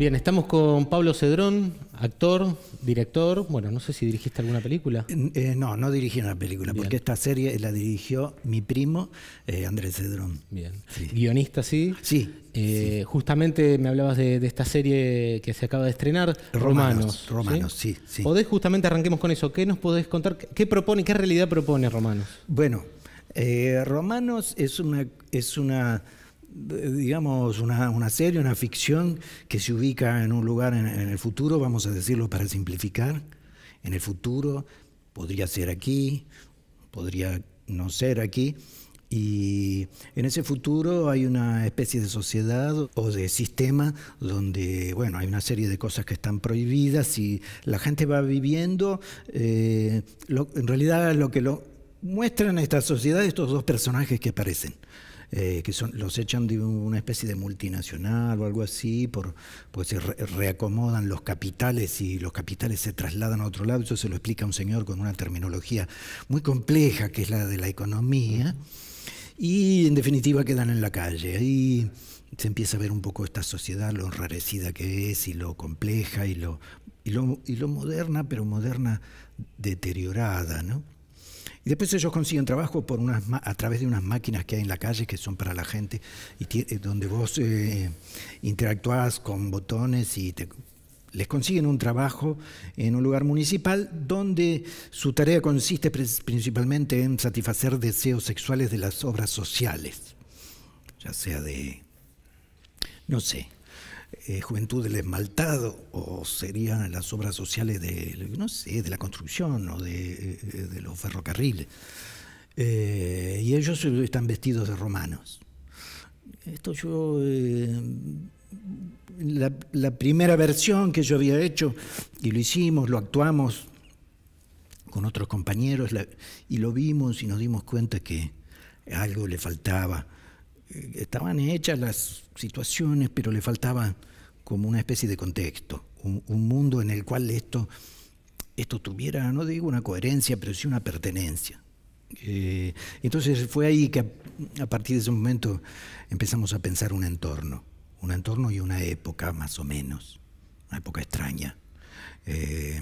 Bien, estamos con Pablo Cedrón, actor, director. Bueno, no sé si dirigiste alguna película. Eh, no, no dirigí una película, porque esta serie la dirigió mi primo, eh, Andrés Cedrón. Bien. Guionista, sí. Eh, sí, Justamente me hablabas de, esta serie que se acaba de estrenar, Romanos. Romanos, ¿sí? Podés, justamente arranquemos con eso. ¿Qué nos podés contar? ¿Qué propone, qué realidad propone Romanos? Bueno, Romanos es una. Es una eh, digamos, una, serie, una ficción que se ubica en un lugar en, el futuro, vamos a decirlo para simplificar, en el futuro, podría ser aquí, podría no ser aquí, y en ese futuro hay una especie de sociedad o de sistema donde, bueno, hay una serie de cosas que están prohibidas y la gente va viviendo, eh, en realidad lo que lo muestran esta sociedad estos dos personajes que aparecen eh, que los echan de una especie de multinacional o algo así, por, pues se reacomodan los capitales y los capitales se trasladan a otro lado. Eso se lo explica un señor con una terminología muy compleja, que es la de la economía. Y en definitiva quedan en la calle. ahí se empieza a ver un poco esta sociedad, lo enrarecida que es y lo compleja y lo, y lo, y lo moderna, pero moderna deteriorada, ¿no? Y después ellos consiguen trabajo por unas a través de unas máquinas que hay en la calle que son para la gente, y eh, donde vos eh, interactuás con botones y les consiguen un trabajo en un lugar municipal donde su tarea consiste principalmente en satisfacer deseos sexuales de las obras sociales, ya sea de, no sé, eh, juventud del Esmaltado o serían las obras sociales de, no sé, de la construcción o de, eh, los ferrocarriles. Eh, y ellos están vestidos de romanos. Esto yo... la, primera versión que yo había hecho, y lo hicimos, lo actuamos con otros compañeros, y lo vimos y nos dimos cuenta que algo le faltaba. Estaban hechas las situaciones, pero le faltaban como una especie de contexto, un, mundo en el cual esto, esto tuviera, no digo una coherencia, pero sí una pertenencia. Eh, entonces fue ahí que a, partir de ese momento empezamos a pensar un entorno, un entorno y una época más o menos, una época extraña, eh,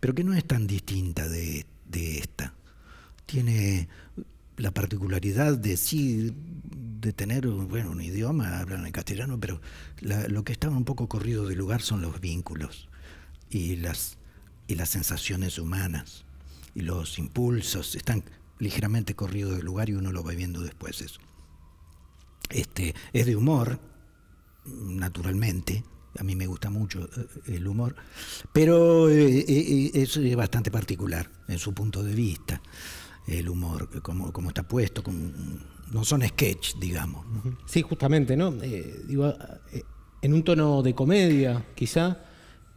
pero que no es tan distinta de, de esta. Tiene la particularidad de sí de tener bueno, un idioma, hablan en castellano, pero lo que estaba un poco corrido de lugar son los vínculos y las, y las sensaciones humanas y los impulsos. Están ligeramente corridos de lugar y uno lo va viendo después eso. Este, es de humor, naturalmente. A mí me gusta mucho eh, el humor, pero eh, eh, es bastante particular en su punto de vista el humor, cómo, está puesto, no son sketch, digamos. Sí, justamente, ¿no? Eh, eh, en un tono de comedia, quizá,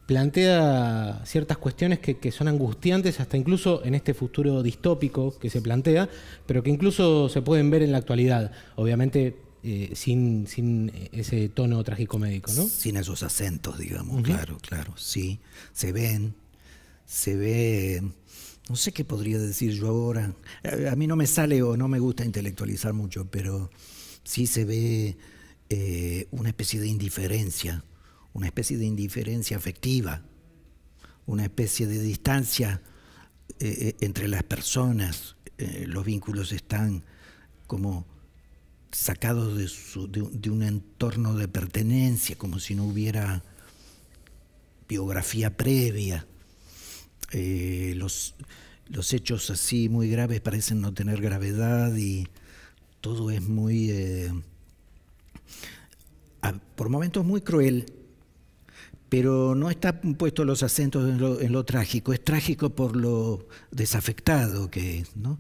plantea ciertas cuestiones que, son angustiantes hasta incluso en este futuro distópico que se plantea, pero que incluso se pueden ver en la actualidad, obviamente eh, sin, sin, ese tono tragicomédico, ¿no? Sin esos acentos, digamos, claro, claro, sí, se ven, se ve no sé qué podría decir yo ahora. A mí no me sale o no me gusta intelectualizar mucho, pero sí se ve eh, una especie de indiferencia, una especie de indiferencia afectiva, una especie de distancia eh, eh, entre las personas. los vínculos están como sacados de un entorno de pertenencia, como si no hubiera biografía previa. Eh, los, los hechos así muy graves parecen no tener gravedad y todo es muy, eh, por momentos muy cruel, pero no están puestos los acentos en lo, trágico, es trágico por lo desafectado que es, ¿no?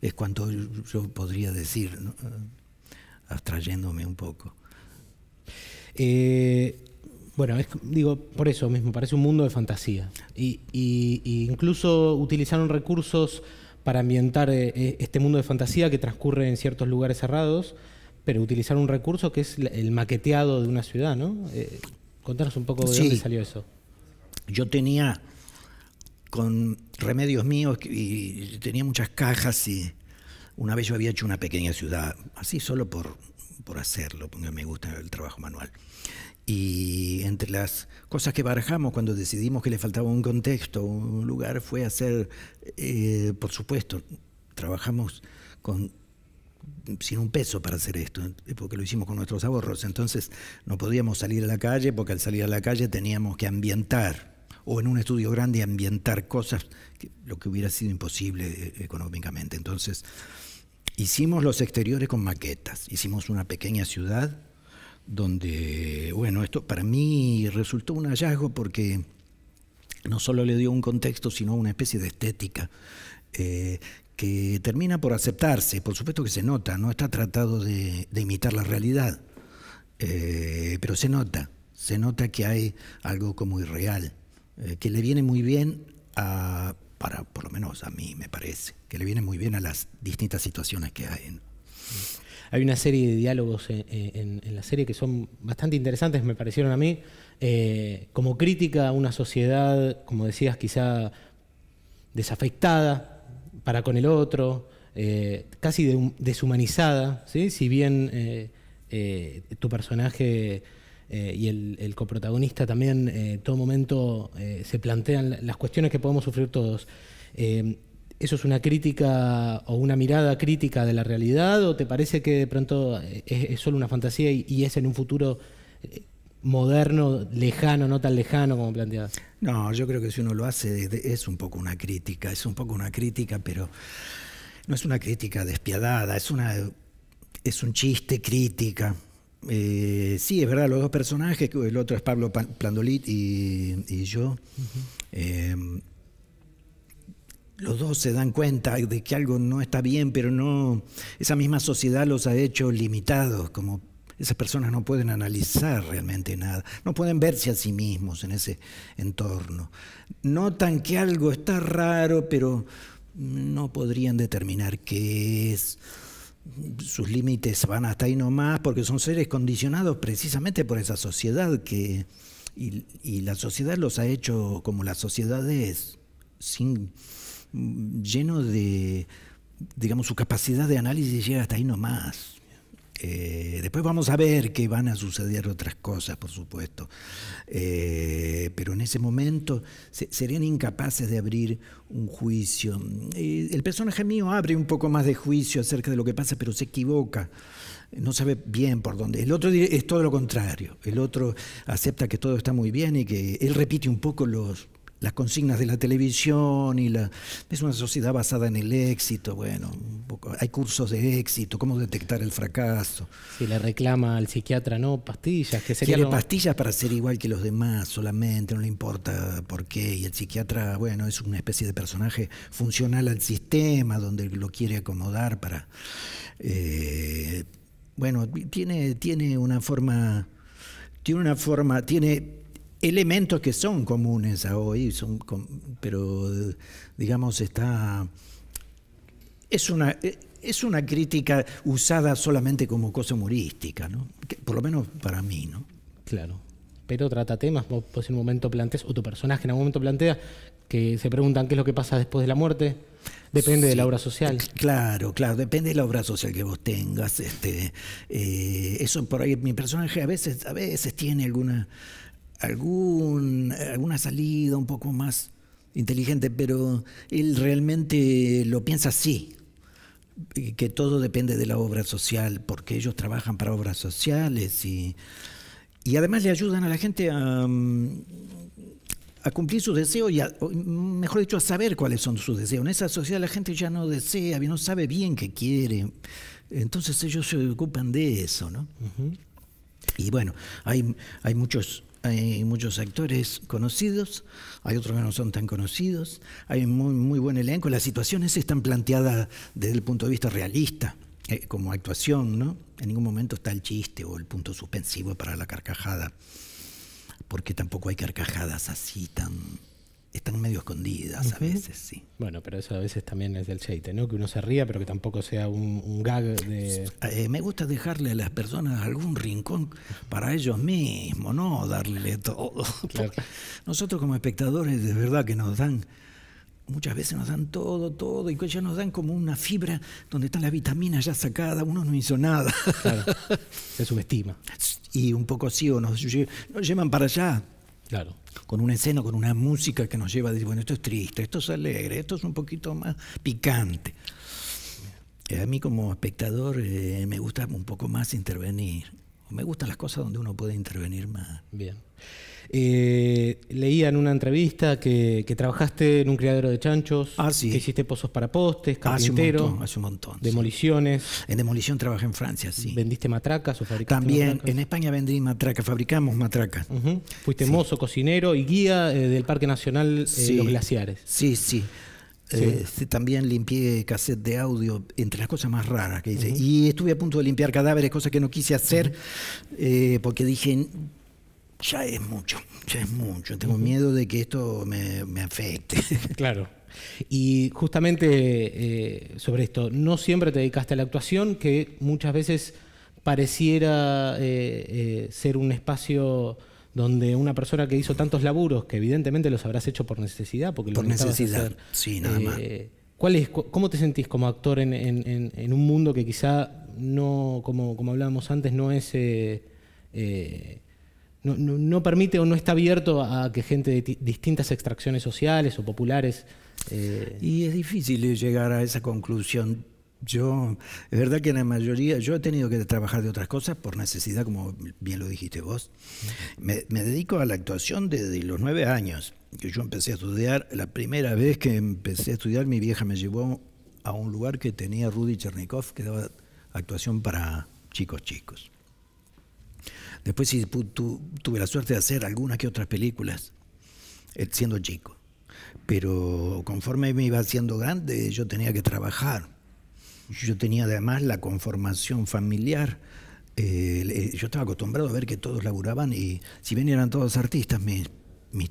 Es cuanto yo podría decir, ah, abstrayéndome un poco. Eh, bueno, digo, por eso mismo, parece un mundo de fantasía. Y, incluso utilizaron recursos para ambientar eh, eh, este mundo de fantasía que transcurre en ciertos lugares cerrados, pero utilizar un recurso que es el maqueteado de una ciudad, ¿no? Eh, contanos un poco de dónde salió eso. Yo tenía con remedios míos y tenía muchas cajas y una vez yo había hecho una pequeña ciudad, así solo por, por hacerlo, porque me gusta el trabajo manual. Y entre las cosas que barajamos cuando decidimos que le faltaba un contexto, un lugar, fue hacer, eh, por supuesto, trabajamos con sin un peso para hacer esto, porque lo hicimos con nuestros ahorros. Entonces no podíamos salir a la calle, porque al salir a la calle teníamos que ambientar, o en un estudio grande ambientar cosas, lo que hubiera sido imposible eh, económicamente. Entonces hicimos los exteriores con maquetas, hicimos una pequeña ciudad donde, bueno, esto para mí resultó un hallazgo porque no solo le dio un contexto, sino una especie de estética eh, que termina por aceptarse, por supuesto que se nota, no está tratado de, imitar la realidad, eh, pero se nota, se nota que hay algo como irreal, eh, que le viene muy bien a, para, por lo menos a mí me parece, que le viene muy bien a las distintas situaciones que hay. Hay una serie de diálogos eh, eh, en, la serie que son bastante interesantes, me parecieron a mí, eh, como crítica a una sociedad, como decías, quizá desafectada para con el otro, casi deshumanizada, ¿sí? si bien tu personaje... y el, coprotagonista también en todo momento se plantean las cuestiones que podemos sufrir todos. ¿Eso es una crítica o una mirada crítica de la realidad o te parece que de pronto eh, es, solo una fantasía y, es en un futuro eh, moderno, lejano, no tan lejano como planteabas? No, yo creo que si uno lo hace es un poco una crítica, es un poco una crítica, pero no es una crítica despiadada, es, una, es un chiste crítica. Eh, sí, es verdad, los dos personajes, el otro es Pablo Plandolit y, y yo los dos se dan cuenta de que algo no está bien, pero no, esa misma sociedad los ha hecho limitados, como esas personas no pueden analizar realmente nada, no pueden verse a sí mismos en ese entorno. Notan que algo está raro, pero no podrían determinar qué es. Sus límites van hasta ahí nomás porque son seres condicionados precisamente por esa sociedad que, y, la sociedad los ha hecho como la sociedad es, sin lleno de, digamos, su capacidad de análisis llega hasta ahí nomás. Eh, después vamos a ver que van a suceder otras cosas, por supuesto. Eh, pero en ese momento serían incapaces de abrir un juicio. Eh, el personaje mío abre un poco más de juicio acerca de lo que pasa, pero se equivoca. No sabe bien por dónde. El otro es todo lo contrario. El otro acepta que todo está muy bien y que él repite un poco los, las consignas de la televisión y la es una sociedad basada en el éxito bueno hay cursos de éxito cómo detectar el fracaso si le reclama al psiquiatra no pastillas que sería quiere pastillas para ser igual que los demás solamente no le importa por qué y el psiquiatra bueno es una especie de personaje funcional al sistema donde lo quiere acomodar para eh, bueno tiene tiene una forma tiene una forma tiene elementos que son comunes a hoy, son, pero digamos está... Es una, es una crítica usada solamente como cosa humorística, por lo menos para mí, ¿no? Claro. Pero trata temas, vos en un momento planteas, o tu personaje en algún momento plantea, que se preguntan qué es lo que pasa después de la muerte. Depende de la obra social. Claro, claro, depende de la obra social que vos tengas. Este, eh, eso por ahí, mi personaje a veces, a veces tiene alguna algún, alguna salida un poco más inteligente, pero él realmente lo piensa así, que todo depende de la obra social, porque ellos trabajan para obras sociales y, y además le ayudan a la gente a, cumplir sus deseos y, mejor dicho, a saber cuáles son sus deseos. En esa sociedad la gente ya no desea, no sabe bien qué quiere, entonces ellos se ocupan de eso, ¿no? Y bueno, hay, hay muchos hay muchos actores conocidos, hay otros que no son tan conocidos, hay muy, muy buen elenco, las situaciones están planteadas desde el punto de vista realista, eh, como actuación, ¿no? En ningún momento está el chiste o el punto suspensivo para la carcajada, porque tampoco hay carcajadas así tan están medio escondidas a veces, sí. Bueno, pero eso a veces también es del cheite, ¿no? Que uno se ría, pero que tampoco sea un, gag de... Eh, me gusta dejarle a las personas algún rincón para ellos mismos, ¿no? Darle todo. Nosotros como espectadores, de verdad que nos dan... Muchas veces nos dan todo, todo, y ya nos dan como una fibra donde están las vitaminas ya sacadas, uno no hizo nada. Claro, se subestima. Y un poco sí, o nos, nos llevan para allá. Claro. Con una escena, con una música que nos lleva a decir, bueno, esto es triste, esto es alegre, esto es un poquito más picante. A mí como espectador eh, me gusta un poco más intervenir. Me gustan las cosas donde uno puede intervenir más. Bien. Eh, leía en una entrevista que, trabajaste en un criadero de chanchos, ah, que hiciste pozos para postes, carpintero, hace un montón, demoliciones. En demolición trabajé en Francia, sí. Vendiste matracas o fabricaste También en España vendí matracas, fabricamos matracas. Fuiste mozo, cocinero y guía eh, del Parque Nacional de eh, Los Glaciares. Sí, sí. también limpié cassette de audio, entre las cosas más raras que hice. Y estuve a punto de limpiar cadáveres, cosa que no quise hacer, porque dije, ya es mucho, ya es mucho. Tengo miedo de que esto me, afecte. Claro. Y justamente eh, sobre esto, no siempre te dedicaste a la actuación, que muchas veces pareciera eh, eh, ser un espacio donde una persona que hizo tantos laburos, que evidentemente los habrás hecho por necesidad, porque por necesidad, sí, nada más. ¿cuál ¿Cómo te sentís como actor en, un mundo que quizá no, como, como hablábamos antes, no es no, permite o no está abierto a que gente de distintas extracciones sociales o populares. Eh, y es difícil llegar a esa conclusión. Yo, es verdad que en la mayoría, yo he tenido que trabajar de otras cosas por necesidad, como bien lo dijiste vos. Me, me dedico a la actuación desde los nueve años, que yo empecé a estudiar. La primera vez que empecé a estudiar, mi vieja me llevó a un lugar que tenía Rudy Chernikov, que daba actuación para chicos chicos. Después sí tuve la suerte de hacer algunas que otras películas eh, siendo chico. Pero conforme me iba haciendo grande, yo tenía que trabajar. Yo tenía además la conformación familiar. Eh, yo estaba acostumbrado a ver que todos laburaban y si bien eran todos artistas, mis,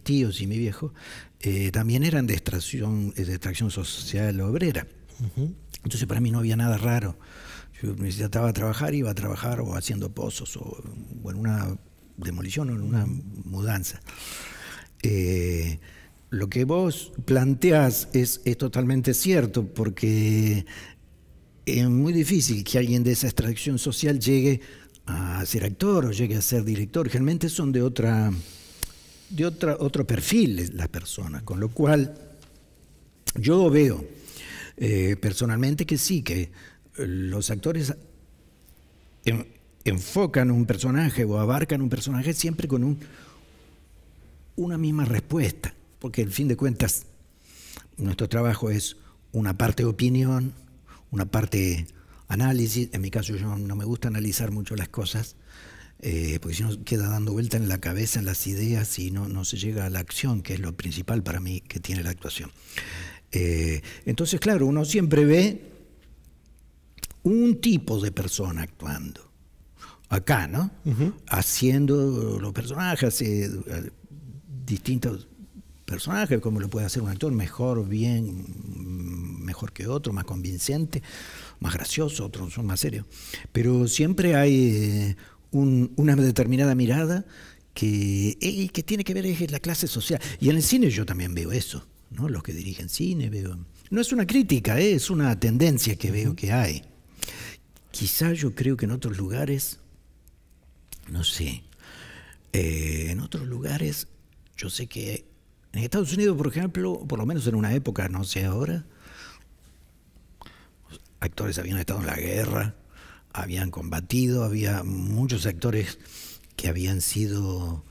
tíos y mi viejo, eh, también eran de extracción, de extracción social obrera. Entonces para mí no había nada raro. Yo necesitaba trabajar, iba a trabajar o haciendo pozos o, en una demolición o en una mudanza. Eh, lo que vos planteás es, totalmente cierto porque es muy difícil que alguien de esa extracción social llegue a ser actor o llegue a ser director. Realmente son de otra de otra, otro perfil las personas, con lo cual yo veo eh, personalmente que sí, que los actores enfocan un personaje o abarcan un personaje siempre con un, una misma respuesta, porque al fin de cuentas nuestro trabajo es una parte opinión, una parte análisis, en mi caso yo no me gusta analizar mucho las cosas, eh, porque si no queda dando vuelta en la cabeza, en las ideas y no, no se llega a la acción, que es lo principal para mí que tiene la actuación. Eh, entonces, claro, uno siempre ve un tipo de persona actuando. Acá, ¿no? Haciendo los personajes, eh, distintos personajes, como lo puede hacer un actor, mejor, bien, mejor que otro, más convincente, más gracioso, otros son más serios. Pero siempre hay eh, una determinada mirada que, eh, tiene que ver con la clase social. Y en el cine yo también veo eso, ¿no? Los que dirigen cine, veo... No es una crítica, es una tendencia que veo que hay. Quizá yo creo que en otros lugares, no sé, eh, en otros lugares, yo sé que en Estados Unidos, por ejemplo, por lo menos en una época, no sé ahora, actores habían estado en la guerra, habían combatido, había muchos actores que habían sido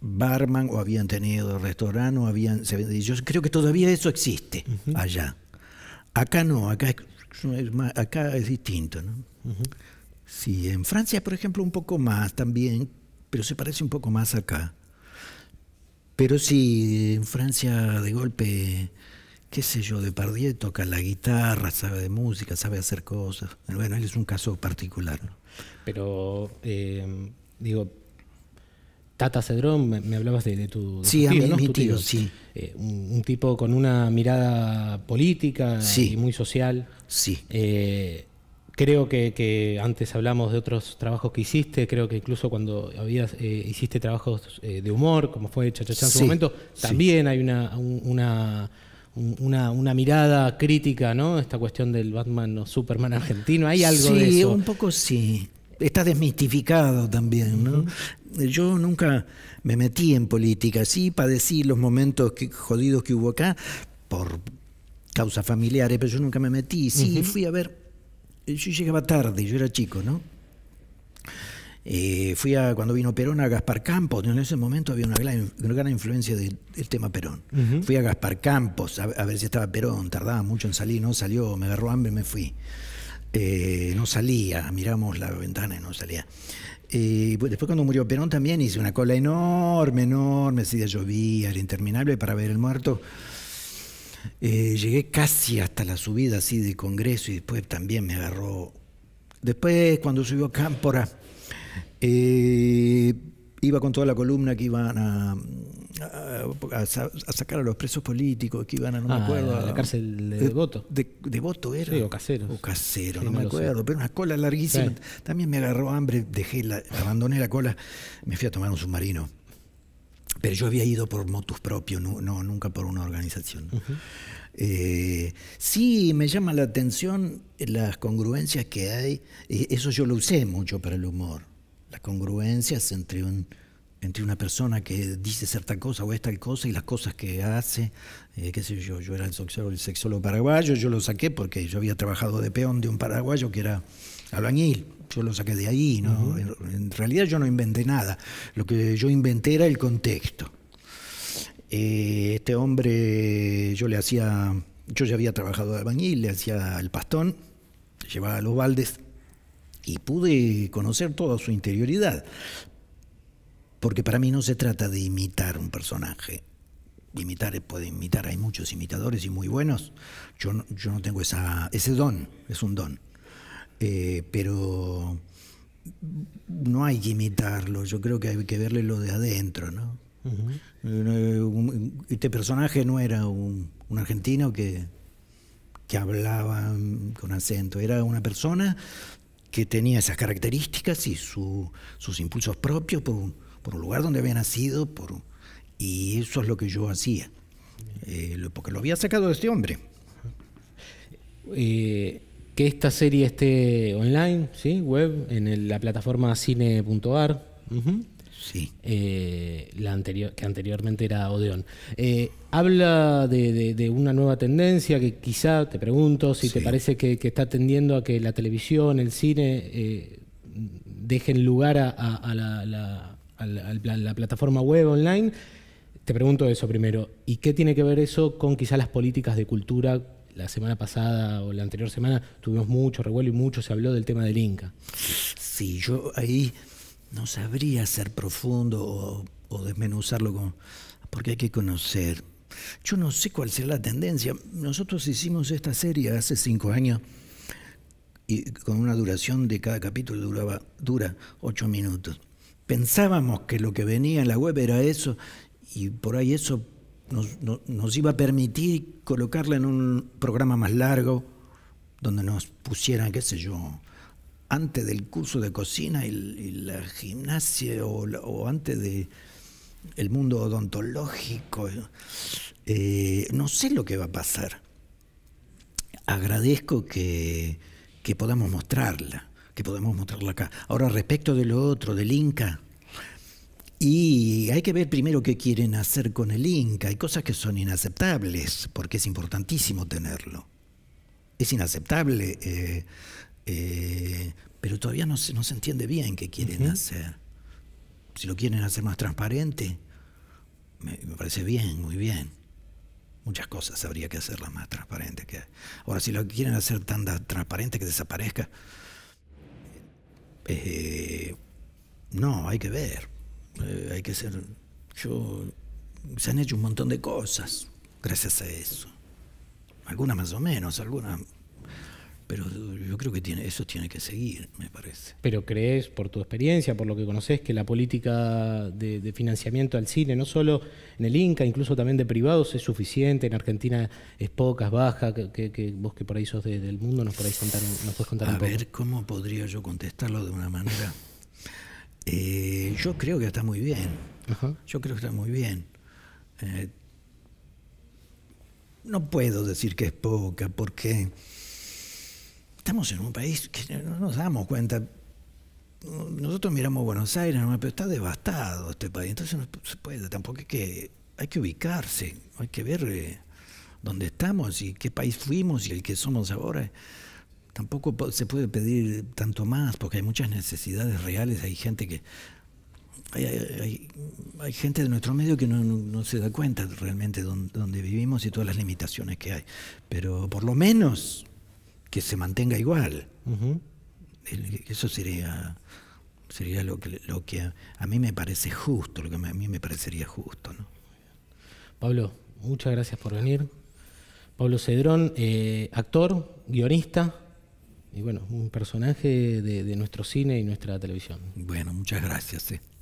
barman o habían tenido restaurante o habían... Yo creo que todavía eso existe allá. Acá no, acá acá es distinto. ¿no? en Francia, por ejemplo, un poco más también, pero se parece un poco más acá. Pero sí, en Francia de golpe, qué sé yo, De Pardier toca la guitarra, sabe de música, sabe hacer cosas. Bueno, él es un caso particular. Pero, eh, digo, Tata Cedrón, me, hablabas de, tu, sí, tío, sí. Eh, un, tipo con una mirada política y muy social. Sí. Eh, creo que, antes hablamos de otros trabajos que hiciste, creo que incluso cuando habías eh, hiciste trabajos de humor, como fue Chachachá en su momento, también hay una, una una, mirada crítica, ¿no? Esta cuestión del Batman o Superman argentino, ¿hay algo de eso? Sí, un poco sí. Está desmistificado también, ¿no? yo nunca me metí en política, sí padecí los momentos jodidos que hubo acá por causas familiares, pero yo nunca me metí, sí, fui a ver, eh, yo llegaba tarde, yo era chico, ¿no? Eh, fui a, cuando vino Perón a Gaspar Campos, en ese momento había una gran, influencia del, tema Perón. Fui a Gaspar Campos a, ver si estaba Perón, tardaba mucho en salir, no salió, me agarró hambre, y me fui. Eh, no salía, miramos la ventana y no salía y eh, después cuando murió Perón también hice una cola enorme, enorme, así de llovía, era interminable para ver el muerto. Eh, llegué casi hasta la subida así de Congreso y después también me agarró. Después cuando subió Cámpora, eh, iba con toda la columna que iban a, a, sacar a los presos políticos, que iban a, no ah, la cárcel de, Voto. De, Voto era. o Casero. O Casero, no, me acuerdo. Pero una cola larguísima. También me agarró hambre, dejé la, abandoné la cola, me fui a tomar un submarino. Pero yo había ido por motus propio, no, nunca por una organización. Eh, sí, me llama la atención las congruencias que hay. Eh, eso yo lo usé mucho para el humor las congruencias entre, un, entre una persona que dice cierta cosa o esta cosa y las cosas que hace, eh, qué sé yo, yo era el sexólogo, el sexólogo paraguayo, yo lo saqué porque yo había trabajado de peón de un paraguayo que era albañil, yo lo saqué de ahí, ¿no? en, realidad yo no inventé nada, lo que yo inventé era el contexto. Eh, este hombre, yo le hacía, yo ya había trabajado de albañil, le hacía el pastón, llevaba los baldes y pude conocer toda su interioridad. Porque para mí no se trata de imitar un personaje. Imitar eh, puede imitar, hay muchos imitadores y muy buenos. Yo no, yo no tengo esa, ese don, es un don. Eh, pero no hay que imitarlo, yo creo que hay que verle lo de adentro, ¿no? Eh, este personaje no era un, un argentino que, que hablaba mm, con acento, era una persona que tenía esas características y su, sus impulsos propios por un, por un, lugar donde había nacido, por, y eso es lo que yo hacía, eh, porque lo había sacado de este hombre. Eh, que esta serie esté online, ¿sí? web, en la plataforma cine.ar sí. Eh, la anterior, que anteriormente era Odeón. Eh, habla de, una nueva tendencia que quizá, te pregunto, si te parece que, está tendiendo a que la televisión, el cine, eh, dejen lugar a, la, la plataforma web online. Te pregunto eso primero. ¿Y qué tiene que ver eso con quizá las políticas de cultura la semana pasada o la anterior semana tuvimos mucho revuelo y mucho se habló del tema del Inca. Sí, yo ahí no sabría ser profundo o, desmenuzarlo porque hay que conocer. Yo no sé cuál sea la tendencia. Nosotros hicimos esta serie hace cinco años y con una duración de cada capítulo duraba, dura ocho minutos. Pensábamos que lo que venía en la web era eso y por ahí eso nos iba a permitir colocarla en un programa más largo donde nos pusieran, qué sé yo, antes del curso de cocina y, la gimnasia o, antes de el mundo odontológico. Eh, no sé lo que va a pasar. Agradezco que, podamos mostrarla, que podamos mostrarla acá. Ahora, respecto de lo otro, del Inca, y hay que ver primero qué quieren hacer con el Inca. Hay cosas que son inaceptables, porque es importantísimo tenerlo. Es inaceptable eh, eh, pero todavía no se, no se entiende bien qué quieren hacer. Si lo quieren hacer más transparente, me, parece bien, muy bien. Muchas cosas habría que hacerlas más transparentes. Que... Ahora, si lo quieren hacer tan transparente que desaparezca, eh, no, hay que ver. Eh, hay que ser. Yo. Se han hecho un montón de cosas gracias a eso. Algunas más o menos, algunas pero yo creo que tiene, eso tiene que seguir, me parece. Pero crees, por tu experiencia, por lo que conoces, que la política de, financiamiento al cine, no solo en el Inca, incluso también de privados, es suficiente. En Argentina es poca, es baja. Que, vos que por ahí sos del mundo, nos, podés contar, nos puedes contar un A ver, ¿cómo podría yo contestarlo de una manera? Eh, yo creo que está muy bien. Yo creo que está muy bien. Eh, no puedo decir que es poca, porque estamos en un país que no nos damos cuenta. Nosotros miramos Buenos Aires, pero está devastado este país. Entonces no se puede, tampoco hay que, hay que ubicarse, hay que ver eh, dónde estamos y qué país fuimos y el que somos ahora. Tampoco se puede pedir tanto más porque hay muchas necesidades reales, hay gente que... Hay, gente de nuestro medio que no, se da cuenta realmente dónde vivimos y todas las limitaciones que hay. Pero por lo menos que se mantenga igual. Eso sería, sería lo, que, a mí me parece justo, lo que a mí me parecería justo. Pablo, muchas gracias por venir. Pablo Cedrón, eh, actor, guionista y bueno, un personaje de, nuestro cine y nuestra televisión. Bueno, muchas gracias. Eh.